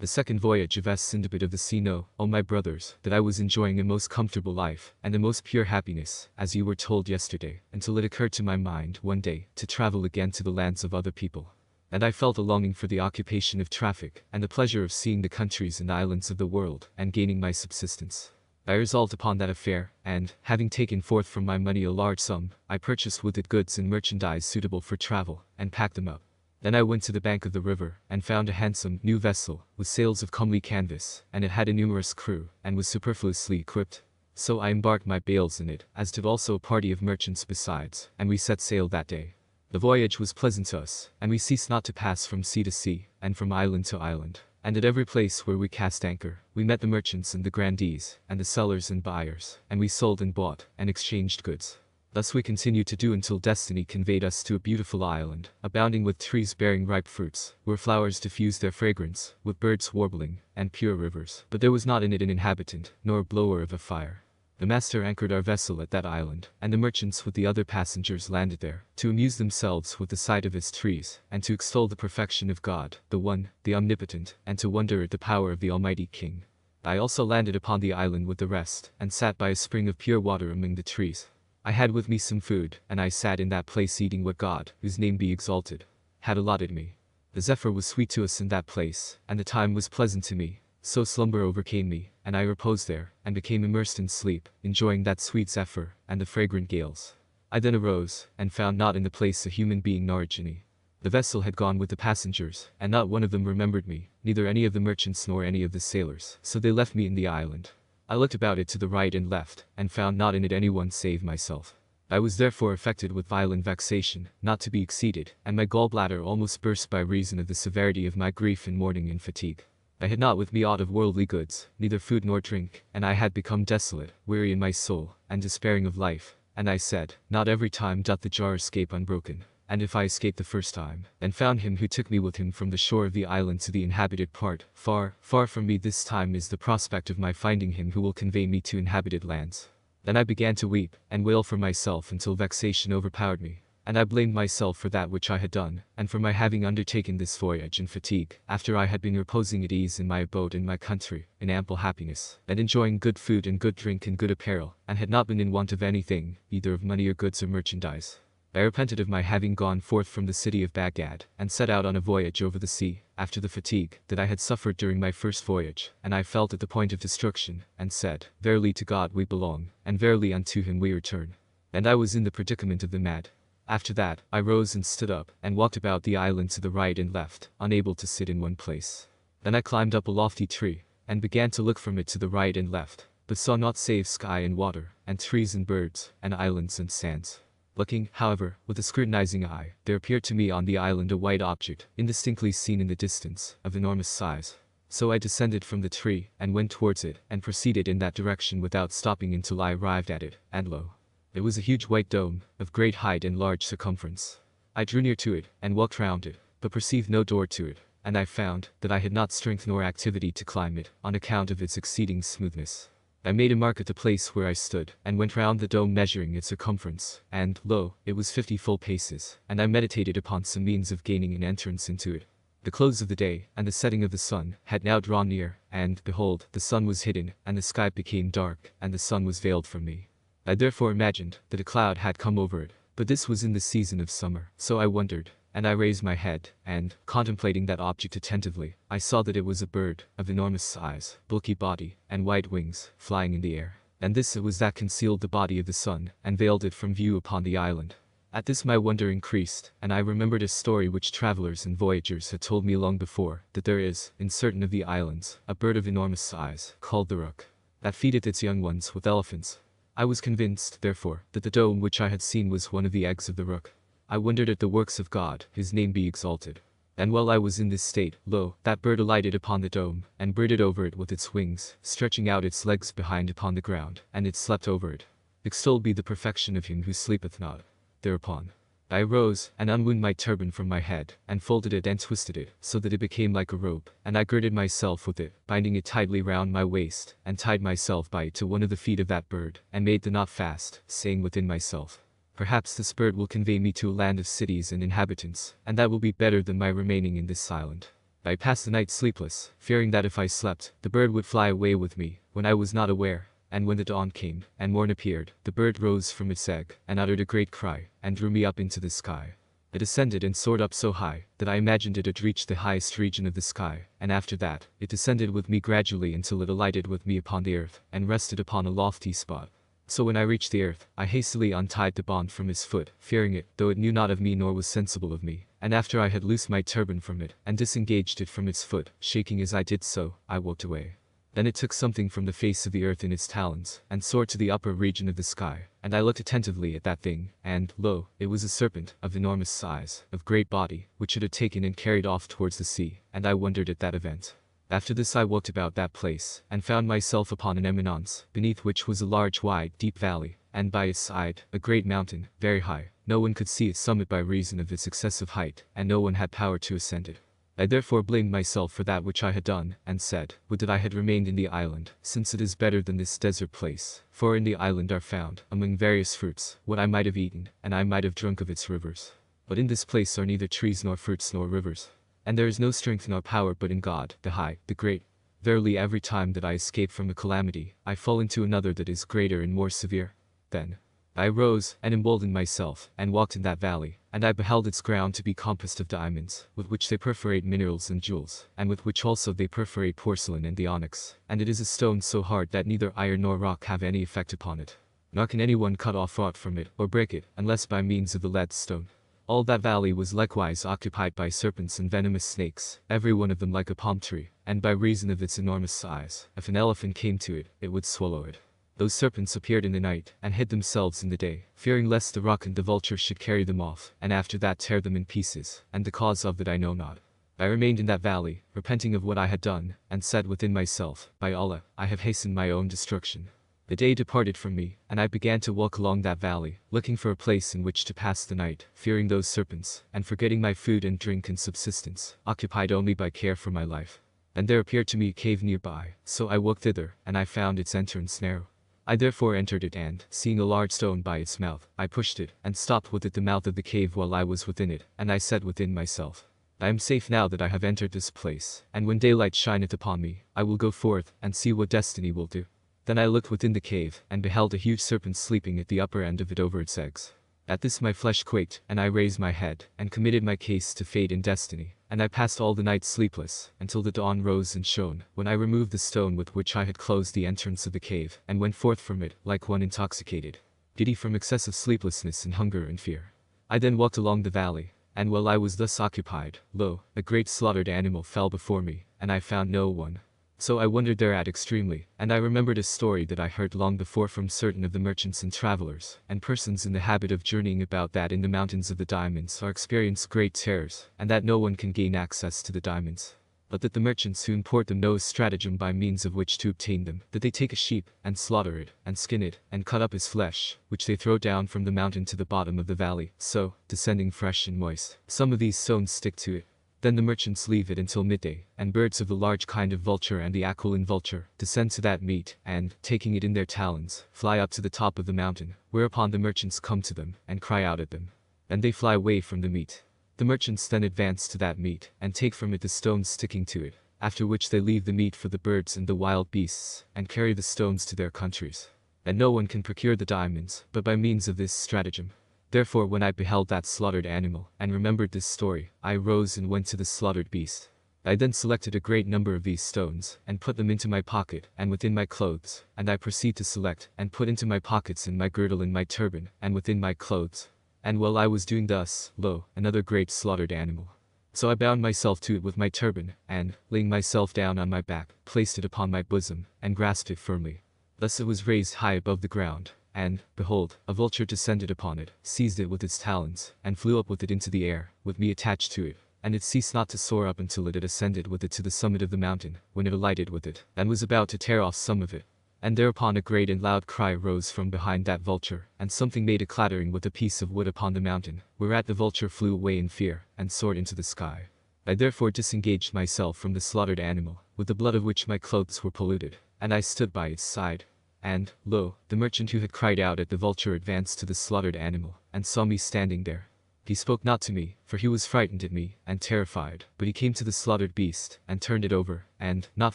the second voyage of S. Sindbad of the Sino, O my brothers, that I was enjoying a most comfortable life, and a most pure happiness, as you were told yesterday, until it occurred to my mind, one day, to travel again to the lands of other people. And I felt a longing for the occupation of traffic, and the pleasure of seeing the countries and islands of the world, and gaining my subsistence. I resolved upon that affair, and, having taken forth from my money a large sum, I purchased with it goods and merchandise suitable for travel, and packed them up. Then I went to the bank of the river, and found a handsome, new vessel, with sails of comely canvas, and it had a numerous crew, and was superfluously equipped. So I embarked my bales in it, as did also a party of merchants besides, and we set sail that day. The voyage was pleasant to us, and we ceased not to pass from sea to sea, and from island to island. And at every place where we cast anchor, we met the merchants and the grandees, and the sellers and buyers, and we sold and bought, and exchanged goods. Thus we continued to do until destiny conveyed us to a beautiful island, abounding with trees bearing ripe fruits, where flowers diffused their fragrance, with birds warbling, and pure rivers. But there was not in it an inhabitant, nor a blower of a fire. The master anchored our vessel at that island, and the merchants with the other passengers landed there, to amuse themselves with the sight of its trees, and to extol the perfection of God, the One, the Omnipotent, and to wonder at the power of the Almighty King. I also landed upon the island with the rest, and sat by a spring of pure water among the trees, I had with me some food, and I sat in that place eating what God, whose name be exalted, had allotted me. The zephyr was sweet to us in that place, and the time was pleasant to me, so slumber overcame me, and I reposed there, and became immersed in sleep, enjoying that sweet zephyr, and the fragrant gales. I then arose, and found not in the place a human being nor Narigini. The vessel had gone with the passengers, and not one of them remembered me, neither any of the merchants nor any of the sailors, so they left me in the island, I looked about it to the right and left, and found not in it anyone save myself. I was therefore affected with violent vexation, not to be exceeded, and my gallbladder almost burst by reason of the severity of my grief and mourning and fatigue. I had not with me aught of worldly goods, neither food nor drink, and I had become desolate, weary in my soul, and despairing of life. And I said, Not every time doth the jar escape unbroken and if I escaped the first time, and found him who took me with him from the shore of the island to the inhabited part, far, far from me this time is the prospect of my finding him who will convey me to inhabited lands. Then I began to weep, and wail for myself until vexation overpowered me, and I blamed myself for that which I had done, and for my having undertaken this voyage in fatigue, after I had been reposing at ease in my abode in my country, in ample happiness, and enjoying good food and good drink and good apparel, and had not been in want of anything, either of money or goods or merchandise. I repented of my having gone forth from the city of Baghdad, and set out on a voyage over the sea, after the fatigue that I had suffered during my first voyage, and I felt at the point of destruction, and said, Verily to God we belong, and verily unto him we return. And I was in the predicament of the mad. After that, I rose and stood up, and walked about the island to the right and left, unable to sit in one place. Then I climbed up a lofty tree, and began to look from it to the right and left, but saw naught save sky and water, and trees and birds, and islands and sands. Looking, however, with a scrutinizing eye, there appeared to me on the island a white object, indistinctly seen in the distance, of enormous size. So I descended from the tree, and went towards it, and proceeded in that direction without stopping until I arrived at it, and lo. It was a huge white dome, of great height and large circumference. I drew near to it, and walked round it, but perceived no door to it, and I found, that I had not strength nor activity to climb it, on account of its exceeding smoothness. I made a mark at the place where I stood, and went round the dome measuring its circumference, and, lo, it was fifty full paces, and I meditated upon some means of gaining an entrance into it. The close of the day, and the setting of the sun, had now drawn near, and, behold, the sun was hidden, and the sky became dark, and the sun was veiled from me. I therefore imagined that a cloud had come over it, but this was in the season of summer, so I wondered, and I raised my head, and, contemplating that object attentively, I saw that it was a bird, of enormous size, bulky body, and white wings, flying in the air. And this it was that concealed the body of the sun, and veiled it from view upon the island. At this my wonder increased, and I remembered a story which travelers and voyagers had told me long before, that there is, in certain of the islands, a bird of enormous size, called the rook, that feedeth its young ones with elephants. I was convinced, therefore, that the dome which I had seen was one of the eggs of the rook. I wondered at the works of God, his name be exalted. And while I was in this state, lo, that bird alighted upon the dome, and brooded over it with its wings, stretching out its legs behind upon the ground, and it slept over it. Extolled be the perfection of him who sleepeth not. Thereupon, I arose, and unwound my turban from my head, and folded it and twisted it, so that it became like a rope, and I girded myself with it, binding it tightly round my waist, and tied myself by it to one of the feet of that bird, and made the knot fast, saying within myself, Perhaps the spirit will convey me to a land of cities and inhabitants, and that will be better than my remaining in this island. I passed the night sleepless, fearing that if I slept, the bird would fly away with me, when I was not aware. And when the dawn came, and morn appeared, the bird rose from its egg, and uttered a great cry, and drew me up into the sky. It ascended and soared up so high, that I imagined it had reached the highest region of the sky, and after that, it descended with me gradually until it alighted with me upon the earth, and rested upon a lofty spot. So when I reached the earth, I hastily untied the bond from his foot, fearing it, though it knew not of me nor was sensible of me. And after I had loosed my turban from it, and disengaged it from its foot, shaking as I did so, I walked away. Then it took something from the face of the earth in its talons, and soared to the upper region of the sky. And I looked attentively at that thing, and, lo, it was a serpent, of enormous size, of great body, which it had taken and carried off towards the sea, and I wondered at that event. After this I walked about that place, and found myself upon an eminence, beneath which was a large wide, deep valley, and by its side, a great mountain, very high. No one could see its summit by reason of its excessive height, and no one had power to ascend it. I therefore blamed myself for that which I had done, and said, Would that I had remained in the island, since it is better than this desert place, for in the island are found, among various fruits, what I might have eaten, and I might have drunk of its rivers. But in this place are neither trees nor fruits nor rivers. And there is no strength nor power but in God, the High, the Great. Verily every time that I escape from a calamity, I fall into another that is greater and more severe. Then, I rose, and emboldened myself, and walked in that valley, and I beheld its ground to be compassed of diamonds, with which they perforate minerals and jewels, and with which also they perforate porcelain and the onyx, and it is a stone so hard that neither iron nor rock have any effect upon it. Nor can anyone cut off wrought from it, or break it, unless by means of the lead stone. All that valley was likewise occupied by serpents and venomous snakes, every one of them like a palm tree, and by reason of its enormous size, if an elephant came to it, it would swallow it. Those serpents appeared in the night, and hid themselves in the day, fearing lest the rock and the vulture should carry them off, and after that tear them in pieces, and the cause of it I know not. I remained in that valley, repenting of what I had done, and said within myself, By Allah, I have hastened my own destruction. The day departed from me, and I began to walk along that valley, looking for a place in which to pass the night, fearing those serpents, and forgetting my food and drink and subsistence, occupied only by care for my life. And there appeared to me a cave nearby, so I walked thither, and I found its entrance narrow. I therefore entered it and, seeing a large stone by its mouth, I pushed it, and stopped with it the mouth of the cave while I was within it, and I said within myself, I am safe now that I have entered this place, and when daylight shineth upon me, I will go forth, and see what destiny will do. Then I looked within the cave, and beheld a huge serpent sleeping at the upper end of it over its eggs. At this my flesh quaked, and I raised my head, and committed my case to fate and destiny. And I passed all the night sleepless, until the dawn rose and shone, when I removed the stone with which I had closed the entrance of the cave, and went forth from it, like one intoxicated, giddy from excess of sleeplessness and hunger and fear. I then walked along the valley, and while I was thus occupied, lo, a great slaughtered animal fell before me, and I found no one, so I wondered thereat extremely, and I remembered a story that I heard long before from certain of the merchants and travelers, and persons in the habit of journeying about that in the mountains of the diamonds are experienced great terrors, and that no one can gain access to the diamonds. But that the merchants who import them know a stratagem by means of which to obtain them, that they take a sheep, and slaughter it, and skin it, and cut up his flesh, which they throw down from the mountain to the bottom of the valley, so, descending fresh and moist, some of these stones stick to it, then the merchants leave it until midday, and birds of the large kind of vulture and the aquiline vulture descend to that meat, and, taking it in their talons, fly up to the top of the mountain, whereupon the merchants come to them, and cry out at them. And they fly away from the meat. The merchants then advance to that meat, and take from it the stones sticking to it, after which they leave the meat for the birds and the wild beasts, and carry the stones to their countries. And no one can procure the diamonds, but by means of this stratagem. Therefore when I beheld that slaughtered animal, and remembered this story, I rose and went to the slaughtered beast. I then selected a great number of these stones, and put them into my pocket, and within my clothes, and I proceed to select, and put into my pockets and my girdle and my turban, and within my clothes. And while I was doing thus, lo, another great slaughtered animal. So I bound myself to it with my turban, and, laying myself down on my back, placed it upon my bosom, and grasped it firmly. Thus it was raised high above the ground, and, behold, a vulture descended upon it, seized it with its talons, and flew up with it into the air, with me attached to it, and it ceased not to soar up until it had ascended with it to the summit of the mountain, when it alighted with it, and was about to tear off some of it. And thereupon a great and loud cry rose from behind that vulture, and something made a clattering with a piece of wood upon the mountain, whereat the vulture flew away in fear, and soared into the sky. I therefore disengaged myself from the slaughtered animal, with the blood of which my clothes were polluted, and I stood by its side, and, lo, the merchant who had cried out at the vulture advanced to the slaughtered animal, and saw me standing there. He spoke not to me, for he was frightened at me, and terrified, but he came to the slaughtered beast, and turned it over, and, not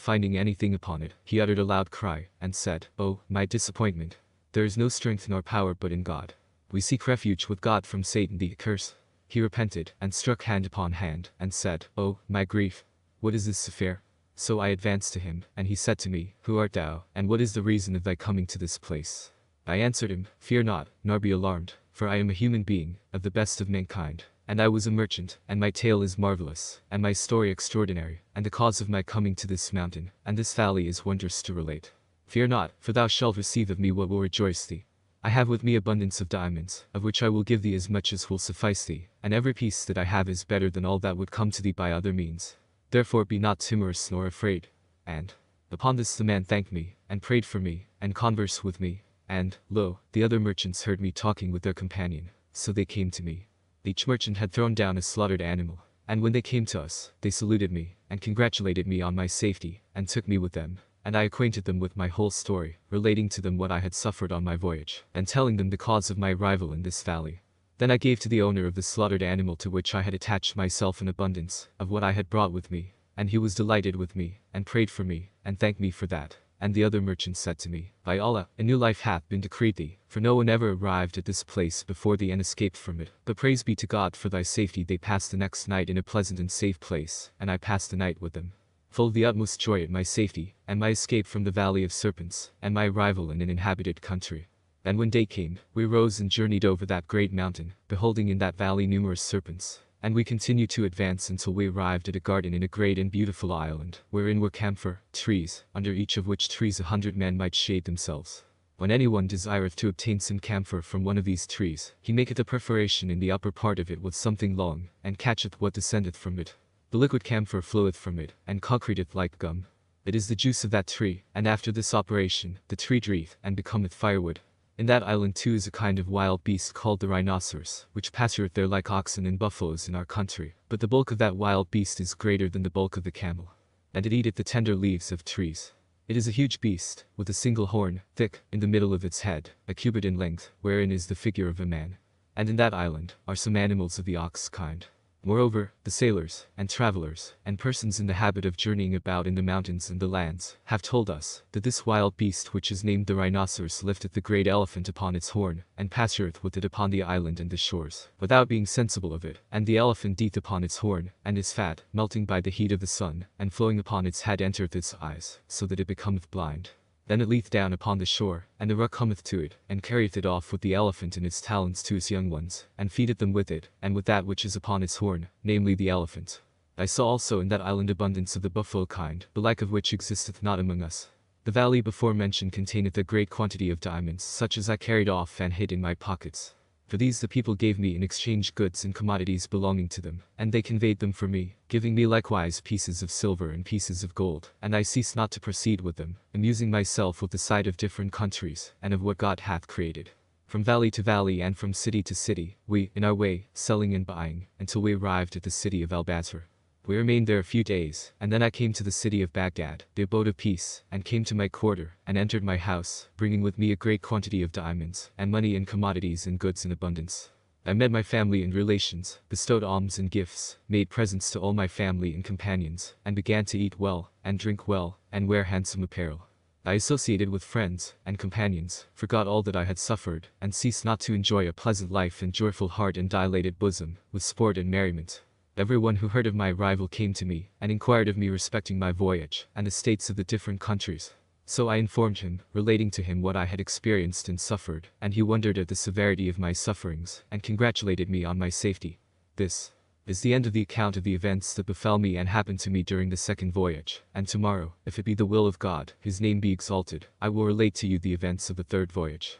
finding anything upon it, he uttered a loud cry, and said, Oh, my disappointment! There is no strength nor power but in God. We seek refuge with God from Satan the accursed. He repented, and struck hand upon hand, and said, Oh, my grief! What is this affair? So I advanced to him, and he said to me, Who art thou, and what is the reason of thy coming to this place? I answered him, Fear not, nor be alarmed, for I am a human being, of the best of mankind. And I was a merchant, and my tale is marvelous, and my story extraordinary, and the cause of my coming to this mountain, and this valley is wondrous to relate. Fear not, for thou shalt receive of me what will rejoice thee. I have with me abundance of diamonds, of which I will give thee as much as will suffice thee, and every piece that I have is better than all that would come to thee by other means. Therefore be not timorous nor afraid. And upon this the man thanked me, and prayed for me, and conversed with me. And, lo, the other merchants heard me talking with their companion, so they came to me. Each merchant had thrown down a slaughtered animal, and when they came to us, they saluted me, and congratulated me on my safety, and took me with them, and I acquainted them with my whole story, relating to them what I had suffered on my voyage, and telling them the cause of my arrival in this valley, then I gave to the owner of the slaughtered animal to which I had attached myself an abundance of what I had brought with me, and he was delighted with me, and prayed for me, and thanked me for that. And the other merchant said to me, By Allah, a new life hath been decreed thee, for no one ever arrived at this place before thee and escaped from it. But praise be to God for thy safety they passed the next night in a pleasant and safe place, and I passed the night with them. Full of the utmost joy at my safety, and my escape from the valley of serpents, and my arrival in an inhabited country. And when day came, we rose and journeyed over that great mountain, beholding in that valley numerous serpents, and we continued to advance until we arrived at a garden in a great and beautiful island, wherein were camphor trees, under each of which trees a hundred men might shade themselves. When any one desireth to obtain some camphor from one of these trees, he maketh a perforation in the upper part of it with something long, and catcheth what descendeth from it. The liquid camphor floweth from it, and concreteth like gum. It is the juice of that tree, and after this operation, the tree drieth, and becometh firewood, in that island too is a kind of wild beast called the rhinoceros, which pastureth there like oxen and buffaloes in our country, but the bulk of that wild beast is greater than the bulk of the camel, and it eateth the tender leaves of trees. It is a huge beast, with a single horn, thick, in the middle of its head, a cubit in length, wherein is the figure of a man. And in that island, are some animals of the ox kind, Moreover, the sailors, and travelers, and persons in the habit of journeying about in the mountains and the lands, have told us, that this wild beast which is named the rhinoceros lifteth the great elephant upon its horn, and pastureth with it upon the island and the shores, without being sensible of it, and the elephant eateth upon its horn, and is fat, melting by the heat of the sun, and flowing upon its head entereth its eyes, so that it becometh blind. Then it leath down upon the shore, and the rook cometh to it, and carrieth it off with the elephant in its talons to its young ones, and feedeth them with it, and with that which is upon its horn, namely the elephant. I saw also in that island abundance of the buffalo kind, the like of which existeth not among us. The valley before mentioned containeth a great quantity of diamonds, such as I carried off and hid in my pockets. For these the people gave me in exchange goods and commodities belonging to them, and they conveyed them for me, giving me likewise pieces of silver and pieces of gold, and I ceased not to proceed with them, amusing myself with the sight of different countries, and of what God hath created. From valley to valley and from city to city, we, in our way, selling and buying, until we arrived at the city of Albazar. We remained there a few days, and then I came to the city of Baghdad, the abode of peace, and came to my quarter, and entered my house, bringing with me a great quantity of diamonds, and money and commodities and goods in abundance. I met my family and relations, bestowed alms and gifts, made presents to all my family and companions, and began to eat well, and drink well, and wear handsome apparel. I associated with friends and companions, forgot all that I had suffered, and ceased not to enjoy a pleasant life and joyful heart and dilated bosom, with sport and merriment everyone who heard of my arrival came to me and inquired of me respecting my voyage and the states of the different countries. So I informed him, relating to him what I had experienced and suffered, and he wondered at the severity of my sufferings and congratulated me on my safety. This is the end of the account of the events that befell me and happened to me during the second voyage, and tomorrow, if it be the will of God, his name be exalted, I will relate to you the events of the third voyage.